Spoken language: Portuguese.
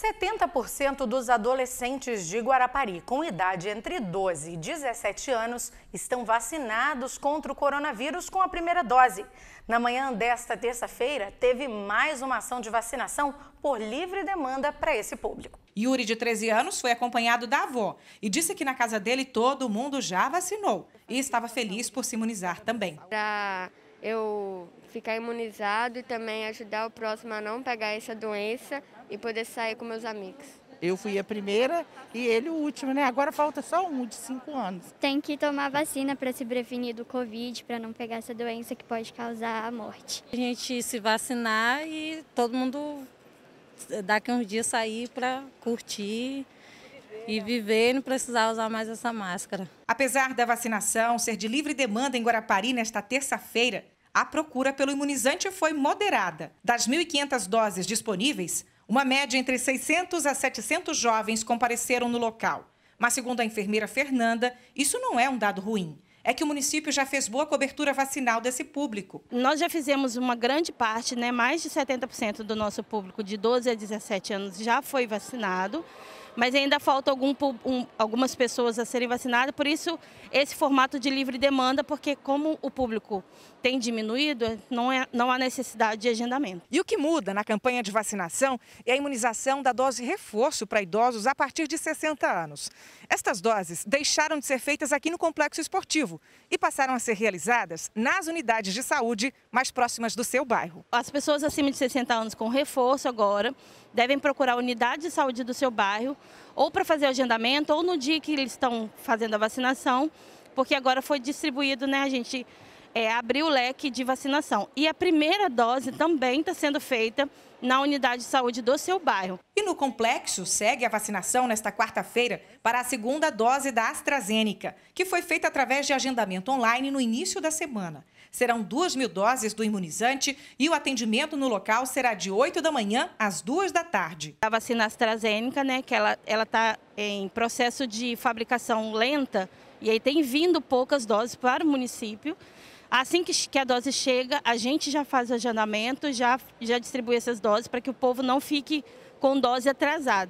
70% dos adolescentes de Guarapari com idade entre 12 e 17 anos estão vacinados contra o coronavírus com a primeira dose. Na manhã desta terça-feira, teve mais uma ação de vacinação por livre demanda para esse público. Yuri, de 13 anos, foi acompanhado da avó e disse que na casa dele todo mundo já vacinou e estava feliz por se imunizar também. Pra eu ficar imunizado e também ajudar o próximo a não pegar essa doença e poder sair com meus amigos. Eu fui a primeira e ele o último, né? Agora falta só um de cinco anos. Tem que tomar vacina para se prevenir do Covid, para não pegar essa doença que pode causar a morte. A gente se vacinar e todo mundo daqui a uns dias sair para curtir e viver e não precisar usar mais essa máscara. Apesar da vacinação ser de livre demanda em Guarapari nesta terça-feira, a procura pelo imunizante foi moderada. Das 1.500 doses disponíveis, uma média entre 600 a 700 jovens compareceram no local. Mas, segundo a enfermeira Fernanda, isso não é um dado ruim é que o município já fez boa cobertura vacinal desse público. Nós já fizemos uma grande parte, né, mais de 70% do nosso público de 12 a 17 anos já foi vacinado mas ainda falta algum, um, algumas pessoas a serem vacinadas, por isso esse formato de livre demanda, porque como o público tem diminuído, não, é, não há necessidade de agendamento. E o que muda na campanha de vacinação é a imunização da dose reforço para idosos a partir de 60 anos. Estas doses deixaram de ser feitas aqui no complexo esportivo e passaram a ser realizadas nas unidades de saúde mais próximas do seu bairro. As pessoas acima de 60 anos com reforço agora devem procurar a unidade de saúde do seu bairro ou para fazer o agendamento, ou no dia que eles estão fazendo a vacinação, porque agora foi distribuído, né? A gente é, abriu o leque de vacinação. E a primeira dose também está sendo feita na unidade de saúde do seu bairro. E no complexo segue a vacinação nesta quarta-feira para a segunda dose da AstraZeneca, que foi feita através de agendamento online no início da semana. Serão 2 mil doses do imunizante e o atendimento no local será de 8 da manhã às 2 da tarde. A vacina AstraZeneca, né, que ela está em processo de fabricação lenta e aí tem vindo poucas doses para o município. Assim que, a dose chega, a gente já faz o agendamento, já, já distribui essas doses para que o povo não fique com dose atrasada.